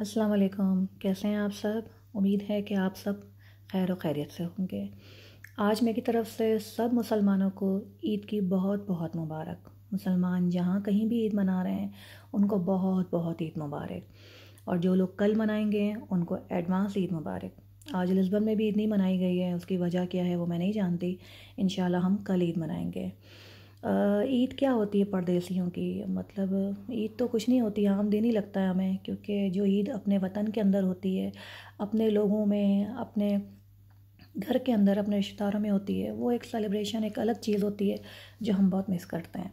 अस्सलाम वालेकुम कैसे हैं आप सब उम्मीद है कि आप सब खैर खैरियत से होंगे आज मेरी तरफ़ से सब मुसलमानों को ईद की बहुत बहुत मुबारक मुसलमान जहाँ कहीं भी ईद मना रहे हैं उनको बहुत बहुत ईद मुबारक और जो लोग कल मनाएंगे उनको एडवांस ईद मुबारक आज लिस्बन में भी ईद नहीं मनाई गई है उसकी वजह क्या है वो मैं नहीं जानती इन हम कल ईद मनाएंगे ईद क्या होती है परदेसियों की मतलब ईद तो कुछ नहीं होती आम दिन ही लगता है हमें क्योंकि जो ईद अपने वतन के अंदर होती है अपने लोगों में अपने घर के अंदर अपने रिश्तेदारों में होती है वो एक सेलिब्रेशन एक अलग चीज़ होती है जो हम बहुत मिस करते हैं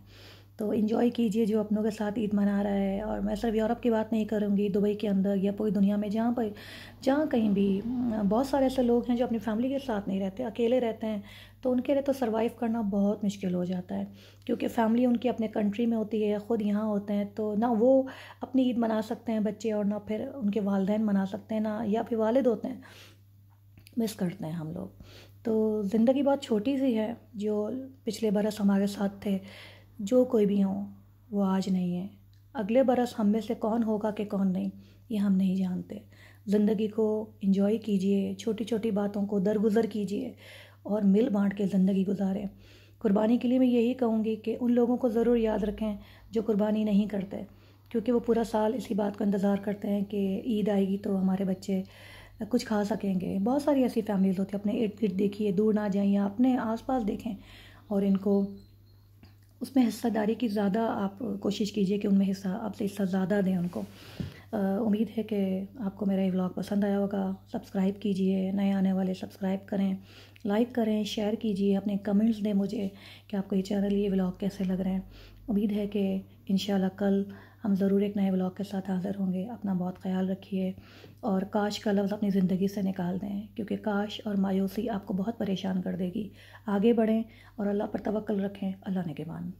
तो इन्जॉय कीजिए जो अपनों के साथ ईद मना रहा है और मैं सिर्फ यूरोप की बात नहीं करूँगी दुबई के अंदर या पूरी दुनिया में जहाँ पर जहाँ कहीं भी बहुत सारे ऐसे लोग हैं जो अपनी फैमिली के साथ नहीं रहते अकेले रहते हैं तो उनके लिए तो सर्वाइव करना बहुत मुश्किल हो जाता है क्योंकि फैमिली उनकी अपने कंट्री में होती है ख़ुद यहाँ होते हैं तो ना वो अपनी ईद मना सकते हैं बच्चे और ना फिर उनके वालदे मना सकते हैं ना या फिर वालद होते हैं मिस करते हैं हम लोग तो ज़िंदगी बहुत छोटी सी है जो पिछले बरस हमारे साथ थे जो कोई भी हो वो आज नहीं है अगले बरस हम में से कौन होगा कि कौन नहीं ये हम नहीं जानते ज़िंदगी को इंजॉय कीजिए छोटी छोटी बातों को दरगुजर कीजिए और मिल बांट के ज़िंदगी गुजारें कुर्बानी के लिए मैं यही कहूँगी कि उन लोगों को ज़रूर याद रखें जो कुर्बानी नहीं करते क्योंकि वो पूरा साल इसी बात का इंतज़ार करते हैं कि ईद आएगी तो हमारे बच्चे कुछ खा सकेंगे बहुत सारी ऐसी फैमिलीज़ होती हैं अपने इर्द गिर्द देखिए दूर ना जाइए अपने आसपास देखें और इनको उसमें हिस्सादारी की ज़्यादा आप कोशिश कीजिए कि उनमें हिस्सा आपसे हिस्सा ज़्यादा दें उनको उम्मीद है कि आपको मेरा ये व्लॉग पसंद आया होगा सब्सक्राइब कीजिए नए आने वाले सब्सक्राइब करें लाइक करें शेयर कीजिए अपने कमेंट्स दें मुझे कि आपको ये चैनल ये व्लॉग कैसे लग रहे हैं उम्मीद है कि इन कल हम ज़रूर एक नए ब्लॉग के साथ हाज़िर होंगे अपना बहुत ख्याल रखिए और काश का लफ्ज़ अपनी ज़िंदगी से निकाल दें क्योंकि काश और मायूसी आपको बहुत परेशान कर देगी आगे बढ़ें और अल्लाह पर तवक्ल रखें अल्लाह ने के मान